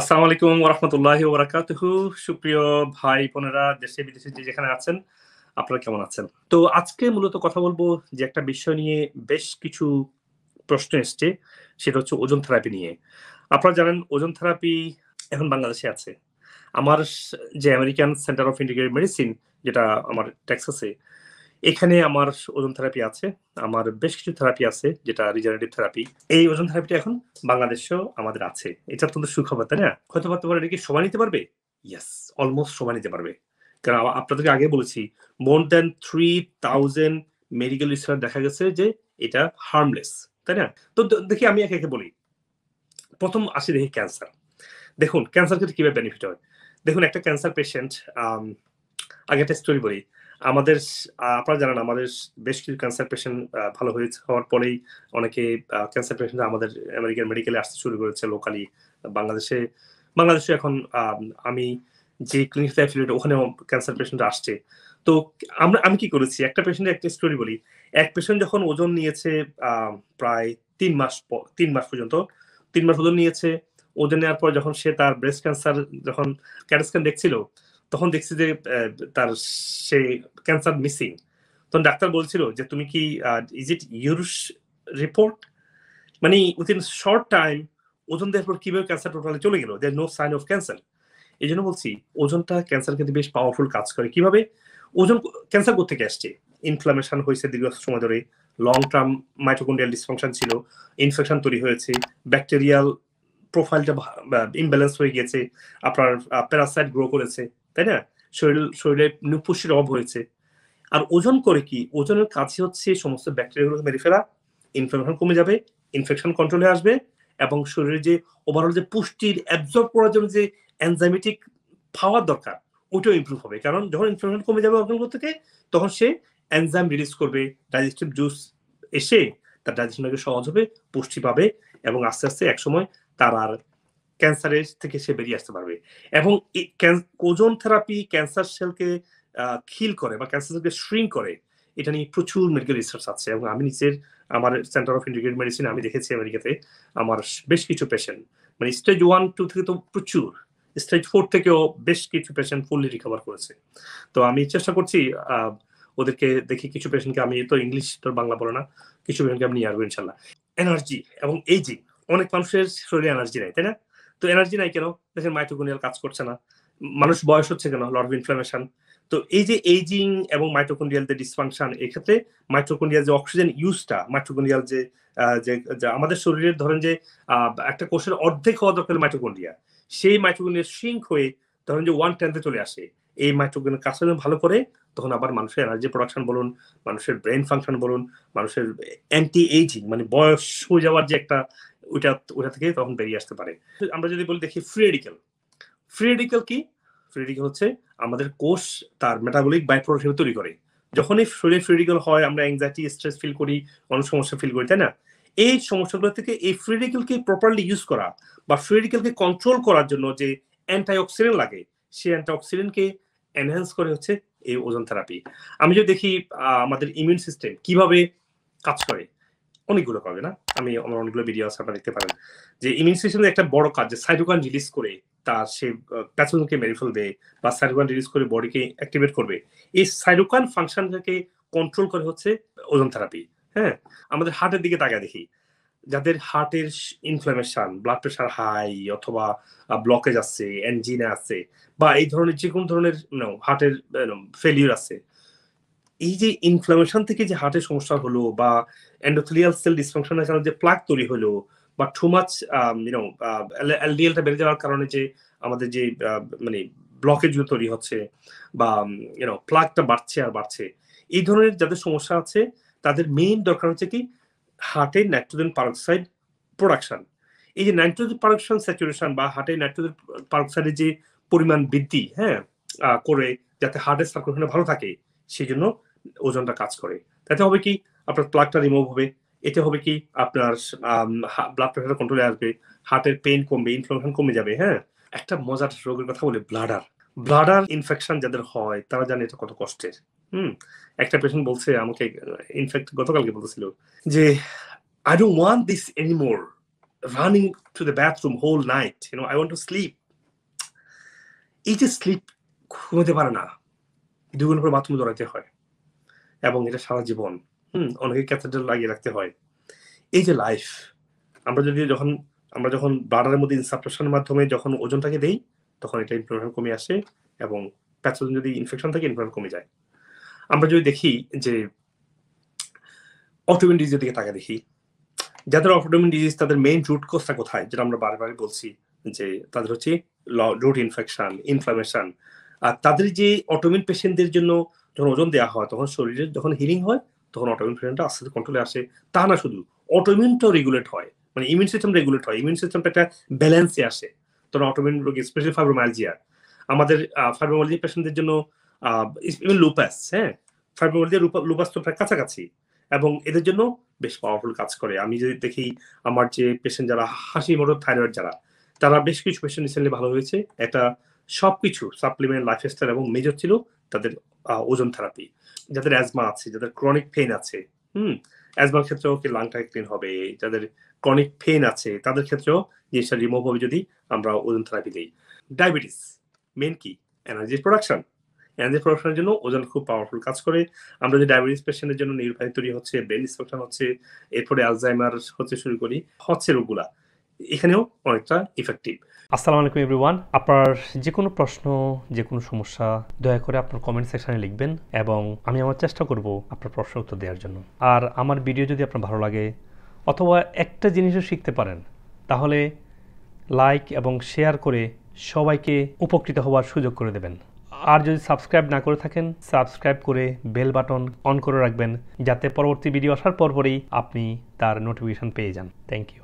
আসসালামু আলাইকুম ওরহমতুল্লাহ ওবরাকাতহ সুপ্রিয় ভাই বোনেরা দেশে বিদেশে যে যেখানে আছেন আপনারা কেমন আছেন তো আজকে মূলত কথা বলবো যে একটা বিষয় নিয়ে বেশ কিছু প্রশ্ন এসছে সেটা হচ্ছে ওজন থেরাপি নিয়ে আপনারা জানেন ওজন থেরাপি এখন বাংলাদেশে আছে আমার যে American center of integrated medicine যেটা আমার টেক্সাসে এখানে আমার ওজন থেরাপি আছে আমার বেশ কিছু থেরাপি আছে যেটা রিজারেটিভ থেরাপি এই ওজন থেরাপিটা এখন বাংলাদেশেও আমাদের আছে এটা অত্যন্ত সুখবর তাই না হয়তো বা তোমার এটা কি সময় নিতে পারবে ইয়াস অলমোস্ট সময় নিতে পারবে কারণ আপনাদেরকে আগে বলেছি more than three thousand medical research দেখা গেছে যে এটা হার্মলেস তাই না তো দেখি আমি একে একে বলি প্রথম আসি দেখি ক্যান্সার দেখুন ক্যান্সার ক্ষেত্রে কিভাবে বেনিফিট হয় দেখুন একটা ক্যান্সার পেশেন্ট আগে একটা স্টোরি বলি আমাদের আপনারা জানেন আমাদের বেশ কিছু ক্যান্সার পেশেন্ট ভালো হয়েছে হওয়ার পরেই অনেকে ক্যান্সার পেশেন্ট আমাদের আমেরিকান মেডিকেলে আসতে শুরু করেছে লোকালি বাংলাদেশে বাংলাদেশে এখন আমি যে ক্লিনিকতে অ্যাফিলিয়েট ওখানেও ক্যান্সার পেশেন্ট আসছে তো আমরা আমি কি করেছি একটা পেশেন্টের একটা স্টোরি বলি এক পেশেন্ট যখন ওজন নিয়েছে প্রায় তিন মাস তিন মাস পর্যন্ত তিন মাস ওজন নিয়েছে ওজন নেওয়ার পর যখন সে তার ব্রেস্ট ক্যান্সার যখন ক্যাটাস্ক্যান দেখছিল তখন দেখছি যে তার সে ক্যান্সার মিসিং তখন ডাক্তার বলছিল যে তুমি কি ইজ ইট ইউরুস রিপোর্ট মানে within short time ozone দেওয়ার পর কীভাবে ক্যান্সার টোটালে চলে গেল there no sign of cancer এই জন্য বলছি ওজনটা ক্যান্সার কিন্তু বেশ পাওয়ারফুল কাজ করে কিভাবে ওজন ক্যান্সার থেকে আসছে ইনফ্লামেশন হয়েছে দীর্ঘ সময় ধরে লং টার্ম মাইটোকন্ডিয়াল ডিসফাংশন ছিল ইনফেকশন তৈরি হয়েছে ব্যাকটেরিয়াল প্রোফাইলটা ইমব্যালেন্স হয়ে গিয়েছে আপনার প্যারাসাইট গ্রো করেছে তাই না শরীর শরীরে নুপুষের অভাব হয়েছে আর ওজন করে কি ওজনের কাছে হচ্ছে সমস্ত ব্যাকটেরিয়াগুলো মেরে ফেলা ইনফেকশন কমে যাবে ইনফেকশন কন্ট্রোলে আসবে এবং শরীরে যে ওভারঅল যে পুষ্টির অ্যাবজর্ব করার জন্য যে অ্যানজাইমেটিক পাওয়ার দরকার ওইটাও ইম্প্রুভ হবে কারণ যখন ইনফেকশন কমে যাবে অর্গানগুলো থেকে তখন সে এনজাইম রিলিজ করবে ডাইজেস্টিভ জুস এসে তার ডাইজেশনটাকে সহজ হবে পুষ্টি পাবে এবং আস্তে আস্তে একসময় তার আর ক্যান্সারের থেকে সে বেরিয়ে আসতে পারবে এবং ওজন থেরাপি ক্যান্সার সেলকে খিল করে বা ক্যান্সার সেলকে শ্রিং করে এটা নিয়ে প্রচুর মেডিকেল রিসার্চ আছে এবং আমি নিজের আমার সেন্টার অফ ইন্টিগ্রেটেড মেডিসিন আমি দেখেছি আমেরিকাতে আমার বেশ কিছু পেশেন্ট মানে স্টেজ ওয়ান টু থেকে তো প্রচুর স্টেজ ফোর থেকেও বেশ কিছু পেশেন্ট ফুললি রিকভার করেছে তো আমি চেষ্টা করছি ওদেরকে দেখি কিছু পেশেন্টকে আমি তো ইংলিশ তো বাংলা বলে না কিছু পেশেন্টকে আমি নিয়ে আসবো ইনশাল্লাহ এনার্জি এবং এইজিং অনেক মানুষের শরীরে এনার্জি নেই তাই না তো এনার্জি নাই কেন দেখেন মাইটোকোনিয়াল কাজ করছে না মানুষ বয়স হচ্ছে কেন লট অফ ইনফ্লামেশন তো এই যে এইজিং এবং মাইটোকন্ড্রিয়াল যে ডিসফাংশন এক্ষেত্রে মাইটোকন্ড্রিয়াল যে অক্সিজেন ইউজটা মাইটোকন্ড্রিয়াল যে আমাদের শরীরের ধরেন যে একটা কোষের অর্ধেক হওয়া দরকার মাইটোকন্ড্রিয়া সেই মাইটোকন্ড্রিয়া সিঙ্ক হয়ে ধরেন যে ওয়ান টেন্থে চলে আসে এই মাইটোকন্ড্রিয়া কাজ ভালো করে তখন আবার মানুষের এনার্জি প্রোডাকশন বলুন মানুষের ব্রেন ফাংশন বলুন মানুষের অ্যান্টি এইজিং মানে বয়স হয়ে যাওয়ার যে একটা ওইটা ওইটা থেকে তখন বেরিয়ে আসতে পারে আমরা যদি বলি দেখি ফ্রি রেডিক্যাল ফ্রি রেডিক্যাল কি ফ্রি রেডিক্যাল হচ্ছে আমাদের কোষ তার মেটাবলিক বাইপ্রোডাক্ট হিসেবে তৈরি করে যখনই শরীরে ফ্রি রেডিক্যাল হয় আমরা অ্যাংজাইটি স্ট্রেস ফিল করি অনেক সমস্যা ফিল করি তাই না এই সমস্যাগুলো থেকে এই ফ্রি রেডিক্যালকে প্রপারলি ইউজ করা বা ফ্রি রেডিক্যালকে কন্ট্রোল করার জন্য যে অ্যান্টাইঅক্সিডেন্ট লাগে সেই অ্যান্টাইঅক্সিডেন্টকে এনহ্যান্স করে হচ্ছে এই ওজন থেরাপি আমি যদি দেখি আমাদের ইমিউন সিস্টেম কিভাবে কাজ করে অনেকগুলো পাবে না আমি আমার অনেকগুলো ভিডিও আছে আপনারা দেখতে পারেন যে ইমিউন সিস্টেমের একটা বড় কাজ যে সাইডোকান রিলিজ করে তা সে প্যাথোজেনকে মেরে ফেলবে বা সাইডোকান রিলিজ করে বডিকে অ্যাক্টিভেট করবে এই সাইডোকান ফাংশনটাকে কন্ট্রোল করে হচ্ছে ওজন থেরাপি হ্যাঁ আমাদের হার্টের দিকে তাকায় দেখি যাদের হার্টের ইনফ্লামেশন ব্লাড প্রেশার হাই অথবা ব্লকেজ আছে অ্যানজিনা আছে বা এই ধরনের যে কোনো ধরনের হার্টের ফেলিউর আছে এই যে ইনফ্লামেশন থেকে যে হার্টের সমস্যা হলো বা এন্ডোথেলিয়াল সেল ডিসফাংশনের কারণে যে প্লাক তৈরি হলো বা টু মাচ ইউনো এলডিএলটা বেড়ে যাওয়ার কারণে যে আমাদের যে uh, মানে ব্লকেজগুলো তৈরি হচ্ছে বা ইউনো um, প্লাকটা বাড়ছে আর বাড়ছে এই ধরনের যাদের সমস্যা আছে তাদের মেইন দরকার হচ্ছে কি হার্টে নাইট্রোজেন পারক্সাইড প্রোডাকশন এই যে নাইট্রোজেন পারক্সাইড স্যাচুরেশন বা হার্টে নাইট্রোজেন পারক্সাইডের যে পরিমাণ বৃদ্ধি হ্যাঁ করে যাতে হার্টের সার্কুলেশন ভালো থাকে সেই জন্য ওজনটা কাজ করে তাতে হবে কি আপনার প্লাগটা রিমুভ হবে এতে হবে কি আপনার ব্লাড প্রেশার কন্ট্রোলে আসবে হার্টের পেন কমবে ইনফ্লামেশন কমে যাবে হ্যাঁ একটা মজার রোগের কথা বলে ব্লাডার ব্লাডার ইনফেকশন যাদের হয় তারা জানে এটা কত কষ্টের হুম একটা পেশেন্ট বলছে আমাকে ইনফেক্ট গতকালকে বলতেছিল যে I don't want this anymore running to the bathroom whole night you know I want to sleep এই যে স্লিপ ঘুমোতে পারে না দুই ঘন্টা পর বাথরুমে দৌড়াতে হয় এবং এটা সারা জীবন হুম অনেকে ক্যাথেড্রাল লাগিয়ে রাখতে হয় এই যে লাইফ আমরা যদি যখন আমরা যখন ব্লাডারের মধ্যে ইনসাপ্রেশনের মাধ্যমে যখন ওজনটাকে দেই তখন এটা ইনফ্লেশন কমে আসে এবং প্যাথোজন যদি ইনফেকশন থাকে ইনফ্লেশন কমে যায় আমরা যদি দেখি যে অটোমিন ডিজিজের দিকে তাকে দেখি যাদের অটোমিন ডিজিজ তাদের মেইন রুট কোর্সটা কোথায় যেটা আমরা বারবার বলছি যে তাদের হচ্ছে রুট ইনফেকশন ইনফ্লামেশন আর তাদের যে অটোমিন পেশেন্টদের জন্য যখন ওজন দেওয়া হয় তখন শরীরে যখন হিলিং হয় তখন অটোমিন ফ্রেনটা আস্তে আস্তে কন্ট্রোলে আসে তা না শুধু অটোমিনটাও রেগুলেট হয় মানে ইমিউন সিস্টেম রেগুলেট হয় ইমিউন সিস্টেমটা একটা ব্যালেন্সে আসে তখন অটোমিন রোগ স্পেশালি ফাইব্রোমালজিয়া আমাদের ফাইব্রোমালজি পেশেন্টদের জন্য ইভেন লুপাস হ্যাঁ ফাইব্রোমালজি লুপাস তো প্রায় কাছাকাছি এবং এদের জন্য বেশ পাওয়ারফুল কাজ করে আমি যদি দেখি আমার যে পেশেন্ট যারা হাসি মোটর থাইরয়েড যারা তারা বেশ কিছু পেশেন্ট রিসেন্টলি ভালো হয়েছে এটা সব কিছু সাপ্লিমেন্ট লাইফস্টাইল এবং মেজর ছিল তাদের ওজন থেরাপি যাদের অ্যাজমা আছে যাদের ক্রনিক পেন আছে হুম অ্যাজমার ক্ষেত্রেও কি লাংটা ক্লিন হবে যাদের ক্রনিক পেন আছে তাদের ক্ষেত্রেও জিনিসটা রিমুভ হবে যদি আমরা ওজন থেরাপি দিই ডায়াবেটিস মেন কি এনার্জি প্রোডাকশন এনার্জি প্রোডাকশনের জন্য ওজন খুব পাওয়ারফুল কাজ করে আমরা যদি ডায়াবেটিস পেশেন্টের জন্য নির্বাহী তৈরি হচ্ছে ব্রেন ডিসফাংশন হচ্ছে এরপরে আলজাইমার হচ্ছে শুরু করি হচ্ছে রোগগুলা এখানেও অনেকটা ইফেক্টিভ আসসালামু আলাইকুম এভরিওয়ান আপনার যে কোনো প্রশ্ন যে কোনো সমস্যা দয়া করে আপনার কমেন্ট সেকশানে লিখবেন এবং আমি আমার চেষ্টা করব আপনার প্রশ্ন উত্তর দেওয়ার জন্য আর আমার ভিডিও যদি আপনার ভালো লাগে অথবা একটা জিনিসও শিখতে পারেন তাহলে লাইক এবং শেয়ার করে সবাইকে উপকৃত হওয়ার সুযোগ করে দেবেন আর যদি সাবস্ক্রাইব না করে থাকেন সাবস্ক্রাইব করে বেল বাটন অন করে রাখবেন যাতে পরবর্তী ভিডিও আসার পরপরই আপনি তার নোটিফিকেশান পেয়ে যান থ্যাংক ইউ